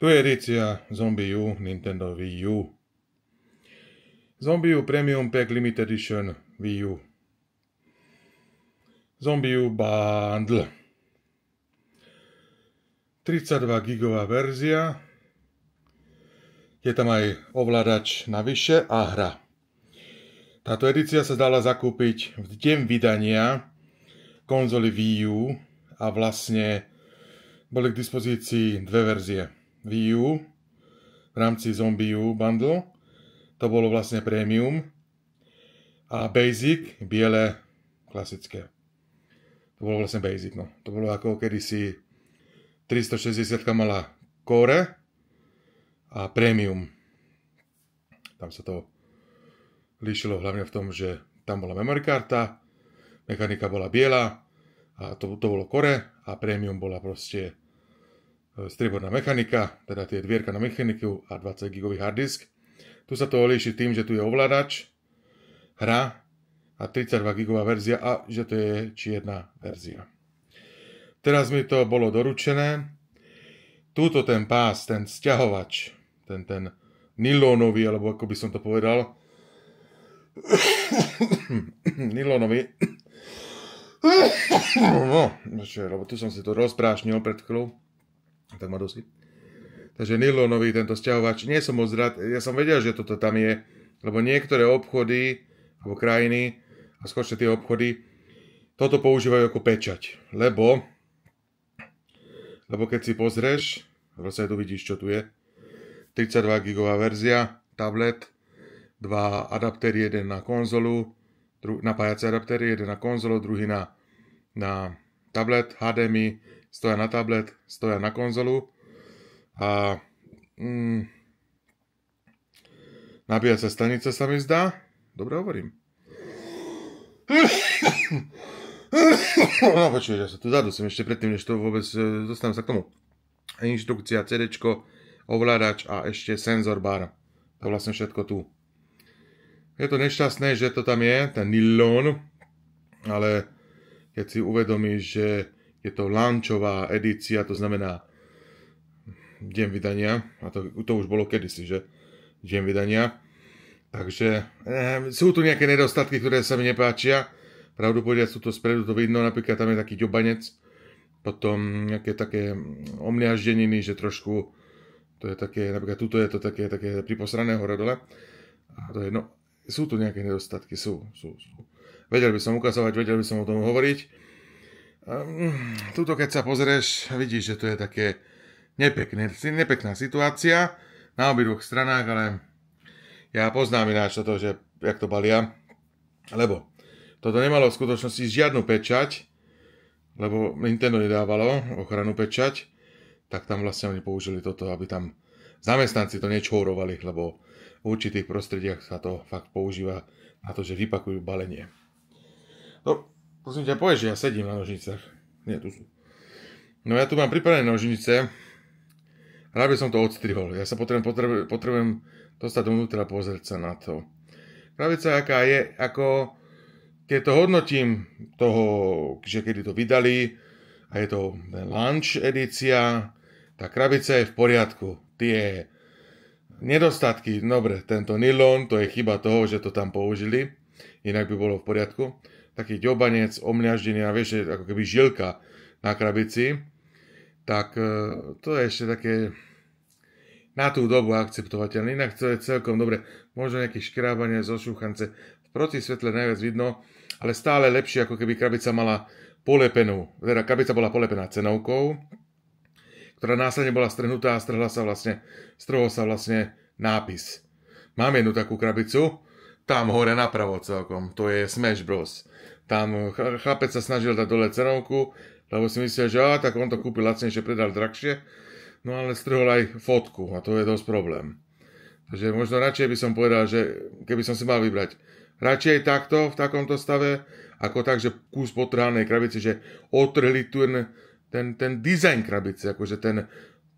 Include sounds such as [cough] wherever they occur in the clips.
Tu je edícia Zombie U Nintendo Wii U. Zombie U Premium Pack Limited Edition Wii U. Zombie U Bundle. 32 gigová verzia. Je tam aj ovládač navyše a hra. Táto edícia sa dala zakúpiť v deň vydania konzoly Wii U a vlastne boli k dispozícii dve verzie. Wii U v rámci Zombie U bundle. To bolo vlastne Premium. A Basic, biele, klasické. To bolo vlastne Basic, no. To bolo ako kedysi 360 mala Core a Premium. Tam sa to líšilo hlavne v tom, že tam bola memory karta, mechanika bola biela a to, to bolo Core a Premium bola proste E, strieborná mechanika, teda tie dvierka na mechaniku a 20 gigový hard disk. Tu sa to líši tým, že tu je ovládač, hra a 32 gigová verzia a že to je čierna verzia. Teraz mi to bolo doručené. Túto ten pás, ten sťahovač, ten, ten nylónový, alebo ako by som to povedal, [coughs] nylónový, [coughs] no, lebo tu som si to rozprášnil pred chvíľou. Tak ma dosy. Takže nylonový tento sťahovač, nie som moc rád, ja som vedel, že toto tam je, lebo niektoré obchody alebo krajiny a skočne tie obchody toto používajú ako pečať, lebo lebo keď si pozrieš, vlastne tu vidíš, čo tu je, 32 gigová verzia, tablet, dva adaptéry, jeden na konzolu, dru- napájací adaptéry, jeden na konzolu, druhý na, na tablet, HDMI, stoja na tablet, stoja na konzolu a mm, nabíjace stanica sa mi zdá. Dobre hovorím. No počuj, ja sa tu zadusím ešte predtým, než to vôbec e, dostanem sa k tomu. Inštrukcia, CD, ovládač a ešte senzor bar. To je vlastne všetko tu. Je to nešťastné, že to tam je, ten nylon, ale keď si uvedomíš, že je to launchová edícia, to znamená deň vydania, a to, to už bolo kedysi, že deň vydania. Takže e, sú tu nejaké nedostatky, ktoré sa mi nepáčia. Pravdu povedať, sú to spredu, to vidno, napríklad tam je taký ďobanec, potom nejaké také omniaždeniny, že trošku to je také, napríklad tuto je to také, také priposrané hore dole. A to je, no, sú tu nejaké nedostatky, sú, sú, sú vedel by som ukazovať, vedel by som o tom hovoriť. Ehm, tuto keď sa pozrieš, vidíš, že to je také nepekné, nepekná situácia na dvoch stranách, ale ja poznám ináč toto, že jak to balia, lebo toto nemalo v skutočnosti žiadnu pečať, lebo Nintendo nedávalo ochranu pečať, tak tam vlastne oni použili toto, aby tam zamestnanci to nečourovali, lebo v určitých prostrediach sa to fakt používa na to, že vypakujú balenie. No, prosím ťa, povieš, že ja sedím na nožnicách. Nie, tu sú. No ja tu mám pripravené nožnice. Rád by som to odstrihol. Ja sa potrebujem, potrebujem, potrebujem dostať dovnútra a pozrieť sa na to. Pravica, aká je, ako keď to hodnotím toho, že kedy to vydali, a je to lunch edícia, tá krabica je v poriadku. Tie nedostatky, dobre, tento nylon, to je chyba toho, že to tam použili inak by bolo v poriadku. Taký ďobanec, omľaždený a vieš, ako keby žilka na krabici, tak e, to je ešte také na tú dobu akceptovateľné. Inak to je celkom dobre. Možno nejaké škrábanie zo šúchance. V protisvetle najviac vidno, ale stále lepšie, ako keby krabica mala polepenú. Teda krabica bola polepená cenovkou, ktorá následne bola strhnutá a strhla sa vlastne, strhol sa vlastne nápis. Mám jednu takú krabicu, tam hore napravo celkom. To je Smash Bros. Tam chlapec sa snažil dať dole cenovku, lebo si myslel, že á, tak on to kúpil lacnejšie, predal drahšie. No ale strhol aj fotku a to je dosť problém. Takže možno radšej by som povedal, že keby som si mal vybrať, radšej takto, v takomto stave, ako tak, že kus potrhanej krabice, že otrhli ten, ten, ten dizajn krabice, akože ten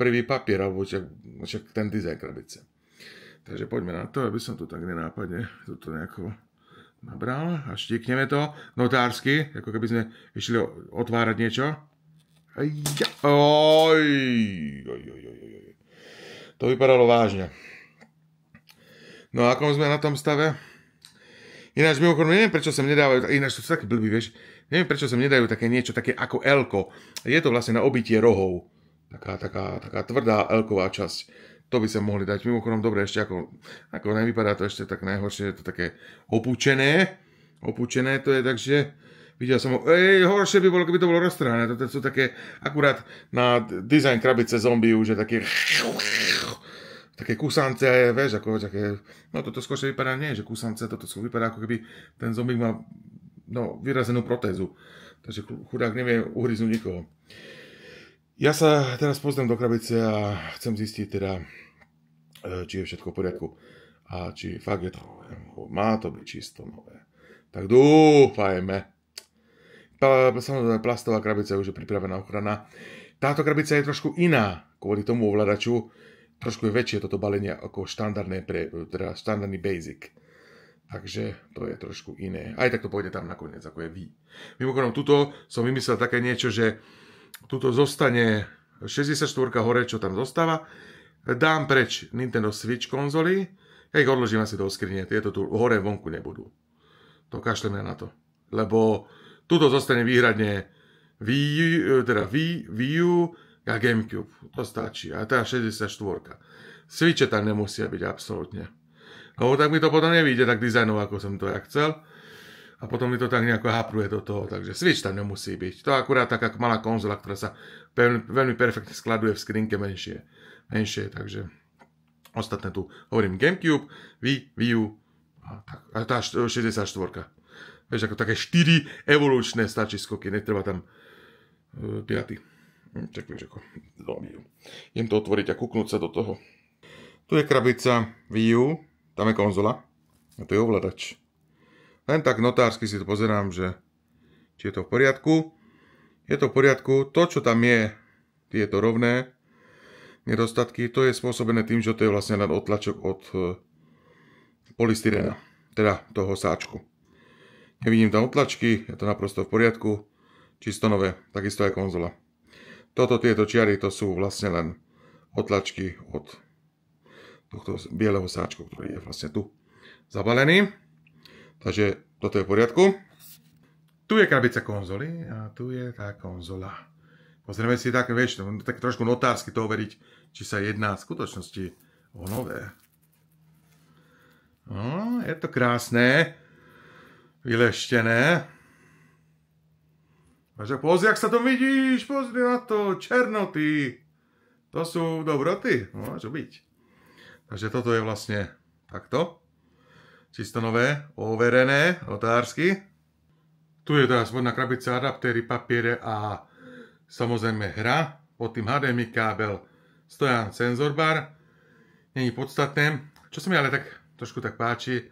prvý papier, alebo však ten dizajn krabice. Takže poďme na to, aby som to tak nenápadne toto nejako nabral a štikneme to notársky, ako keby sme išli otvárať niečo. oj, oj, oj, oj, oj. To vypadalo vážne. No a akom sme na tom stave? Ináč, mimochodom, neviem, prečo sem nedávajú, ináč to sú také blbý, vieš, neviem, prečo sem nedajú také niečo také ako elko. Je to vlastne na obytie rohov. Taká, taká, taká tvrdá elková časť to by sa mohli dať. Mimochodom, dobre, ešte ako, ako nevypadá to ešte tak najhoršie, je to také opučené. Opučené to je, takže videl som ho, ej, horšie by bolo, keby to bolo roztrhané. To sú také, akurát na dizajn krabice zombie už je také také kusance, vieš, ako také, no toto skôr vypadá, nie, že kusance, toto skôr vypadá, ako keby ten zombie mal no, vyrazenú protézu. Takže chudák nevie uhryznúť nikoho. Ja sa teraz pozriem do krabice a chcem zistiť teda, e, či je všetko v poriadku a či fakt je to, má to byť čisto nové. Tak dúfajme. Samozrejme, plastová krabica už je pripravená ochrana. Táto krabica je trošku iná kvôli tomu ovladaču. Trošku je väčšie toto balenie ako štandardné pre, teda štandardný basic. Takže to je trošku iné. Aj tak to pôjde tam nakoniec, ako je vy. Mimochodom, tuto som vymyslel také niečo, že tuto zostane 64 hore, čo tam zostáva. Dám preč Nintendo Switch konzoly, ja ich odložím asi do skrine, tieto tu hore vonku nebudú. To kašleme na to. Lebo tuto zostane výhradne Wii, teda Wii, Wii U a Gamecube. To stačí. A teda 64. Switche tam nemusia byť absolútne. Lebo tak mi to potom nevíde tak dizajnov, ako som to ja chcel a potom mi to tak nejako hapruje do toho, takže switch tam nemusí byť. To je akurát taká malá konzola, ktorá sa veľmi, veľmi perfektne skladuje v skrinke menšie. menšie takže ostatné tu hovorím Gamecube, Wii, Wii U a, tak, a tá 64. Vieš, ako také 4 evolučné stačí skoky, netreba tam uh, 5. Čakujem, že ako Idem to otvoriť a kúknúť sa do toho. Tu je krabica Wii U, tam je konzola a tu je ovladač. Len tak notársky si to pozerám, že či je to v poriadku. Je to v poriadku. To, čo tam je, tieto rovné nedostatky, to je spôsobené tým, že to je vlastne len otlačok od e, polystyrena, teda toho sáčku. Nevidím tam otlačky, je to naprosto v poriadku, čisto nové, takisto aj konzola. Toto, tieto čiary, to sú vlastne len otlačky od tohto bieleho sáčku, ktorý je vlastne tu zabalený. Takže toto je v poriadku. Tu je krabica konzoly a tu je tá konzola. Pozrieme si tak, vieš, tak trošku notársky to overiť, či sa jedná v skutočnosti o nové. No, je to krásne, vyleštené. Takže pozri, ak sa to vidíš, pozri na to, černoty. To sú dobroty, môžu byť. Takže toto je vlastne takto čisto nové, overené otársky. Tu je teda spodná krabica, adaptéry, papiere a samozrejme hra. Pod tým HDMI kábel, stojan senzorbar. Není podstatné. Čo sa mi ale tak trošku tak páči,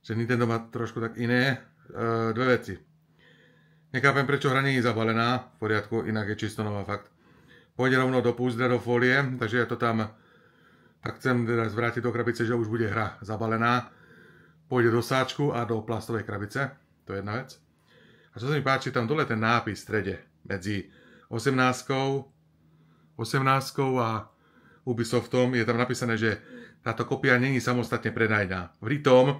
že Nintendo má trošku tak iné e, dve veci. Nechápem, prečo hra není zabalená, v poriadku, inak je čisto nová fakt. Pôjde rovno do púzdra, do folie, takže ja to tam tak chcem teraz vrátiť do krabice, že už bude hra zabalená pôjde do sáčku a do plastovej krabice. To je jedna vec. A čo sa mi páči, tam dole ten nápis v strede medzi 18 18 a Ubisoftom je tam napísané, že táto kopia není samostatne predajná. Pritom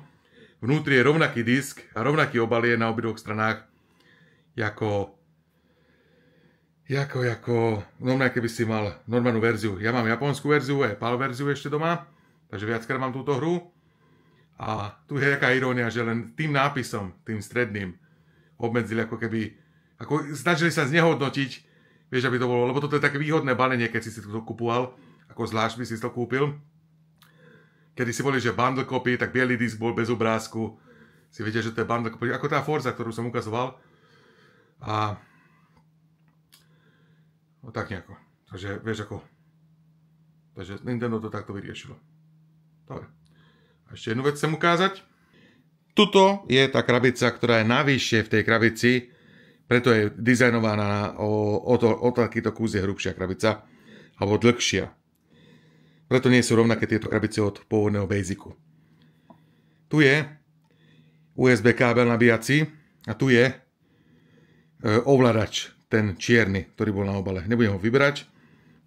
vnútri je rovnaký disk a rovnaký obal je na obidvoch stranách ako ako, ako, normálne no, keby si mal normálnu verziu. Ja mám japonskú verziu, aj PAL verziu ešte doma, takže viackrát mám túto hru. A tu je taká irónia, že len tým nápisom, tým stredným, obmedzili ako keby, ako snažili sa znehodnotiť, vieš, aby to bolo, lebo toto je také výhodné balenie, keď si si to kupoval, ako zvlášť by si to kúpil. Kedy si boli, že bundle copy, tak biely disk bol bez obrázku, si vedel, že to je bundle copy, ako tá Forza, ktorú som ukazoval. A no, tak nejako. Takže, vieš, ako... Takže Nintendo to takto vyriešilo. Dobre. A ešte jednu vec chcem ukázať. Tuto je tá krabica, ktorá je navyššie v tej krabici, preto je dizajnovaná o, o, to, o takýto kús je hrubšia krabica, alebo dlhšia. Preto nie sú rovnaké tieto krabice od pôvodného Basicu. Tu je USB kábel nabíjací a tu je e, ovladač, ten čierny, ktorý bol na obale. Nebudem ho vybrať.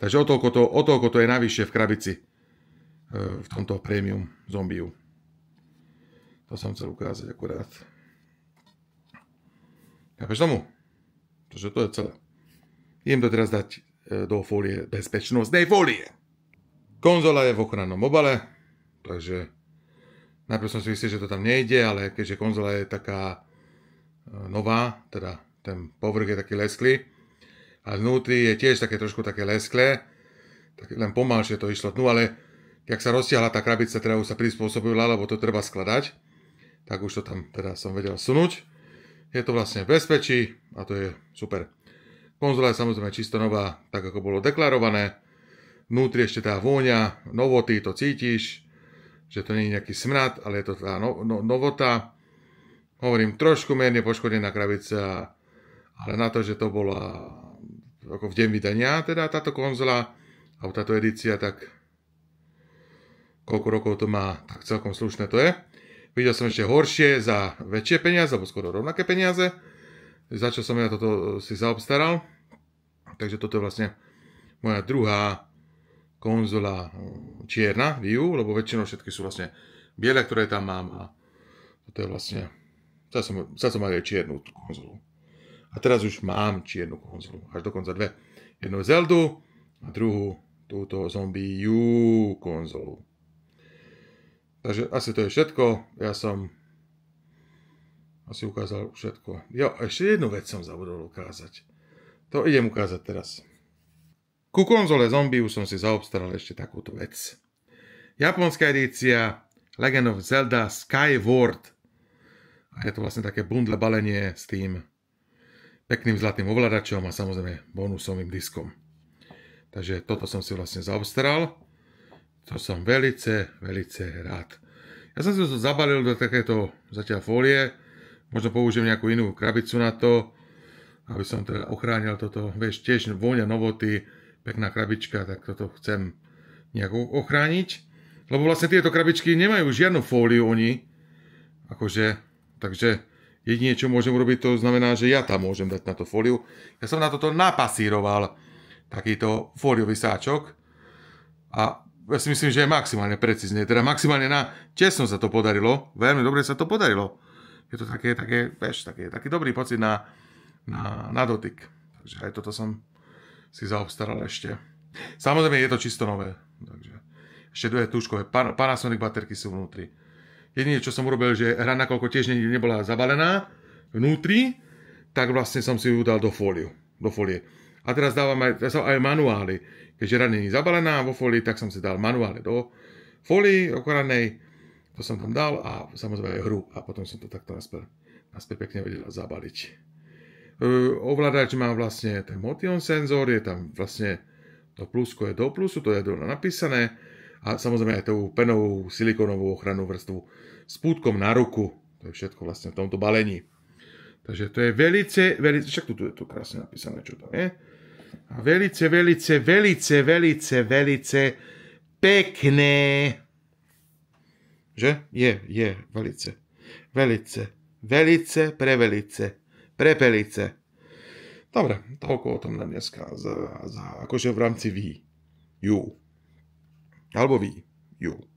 Takže o toľko to, o toľko to je navyššie v krabici v tomto premium zombiu. To som chcel ukázať akurát. Chápeš tomu? Takže to je celé. Idem to teraz dať e, do folie bezpečnostnej folie. Konzola je v ochrannom obale, takže najprv som si myslel, že to tam nejde, ale keďže konzola je taká e, nová, teda ten povrch je taký lesklý, a vnútri je tiež také trošku také lesklé, tak len pomalšie to išlo dnu, ale jak sa roztiahla tá krabica, teda už sa prispôsobila, lebo to treba skladať, tak už to tam teda som vedel sunúť. Je to vlastne v bezpečí a to je super. Konzola je samozrejme čisto nová, tak ako bolo deklarované. Vnútri ešte tá vôňa, novoty, to cítiš, že to nie je nejaký smrad, ale je to tá no, no, novota. Hovorím, trošku mierne poškodená krabica, ale na to, že to bola ako v deň vydania, teda táto konzola, alebo táto edícia, tak koľko rokov to má, tak celkom slušné to je. Videl som ešte horšie za väčšie peniaze, alebo skoro rovnaké peniaze, za čo som ja toto e, si zaobstaral. Takže toto je vlastne moja druhá konzola e, čierna Wii lebo väčšinou všetky sú vlastne biele, ktoré tam mám a toto je vlastne... Chcel som, chcel som aj čiernu konzolu. A teraz už mám čiernu konzolu, až dokonca dve. Jednu Zeldu a druhú túto zombie U konzolu. Takže asi to je všetko. Ja som asi ukázal všetko. Jo, ešte jednu vec som zabudol ukázať. To idem ukázať teraz. Ku konzole zombiu som si zaobstaral ešte takúto vec. Japonská edícia Legend of Zelda Skyward. A je to vlastne také bundle balenie s tým pekným zlatým ovladačom a samozrejme bonusovým diskom. Takže toto som si vlastne zaobstaral. To som velice, velice rád. Ja som si to zabalil do takéto zatiaľ folie. Možno použijem nejakú inú krabicu na to, aby som teda ochránil toto. Vieš, tiež vôňa novoty, pekná krabička, tak toto chcem nejak ochrániť. Lebo vlastne tieto krabičky nemajú žiadnu fóliu oni. Akože, takže jedine, čo môžem urobiť, to znamená, že ja tam môžem dať na to fóliu. Ja som na toto napasíroval takýto fóliový sáčok a ja si myslím, že je maximálne precízne, teda maximálne na česnom sa to podarilo, veľmi dobre sa to podarilo. Je to také, také, veš, také, taký dobrý pocit na, na, na dotyk. Takže aj toto som si zaobstaral ešte. Samozrejme je to čisto nové, takže ešte dve tuškové, pan, Panasonic baterky sú vnútri. Jediné, čo som urobil, že hra nakoľko tiež nebola zabalená vnútri, tak vlastne som si ju dal do fóliu, do folie a teraz dávam aj, teraz aj manuály. Keďže rana není zabalená vo folii, tak som si dal manuály do folii okoranej. To som tam dal a samozrejme aj hru. A potom som to takto naspäť, naspäť pekne vedel zabaliť. Ovládač má vlastne ten motion senzor, je tam vlastne to plusko je do plusu, to je dole napísané a samozrejme aj tú penovú silikonovú ochranu vrstvu s pútkom na ruku. To je všetko vlastne v tomto balení. Takže to je velice, velice, však tu, tu je to krásne napísané, čo to je. A velice, velice, velice, velice, velice pekné. Že? Je, je, velice. Velice. Velice, prevelice. Prepelice. Dobre, toľko o tom na dneska. za z, akože v rámci vy. You. Albo vy. You.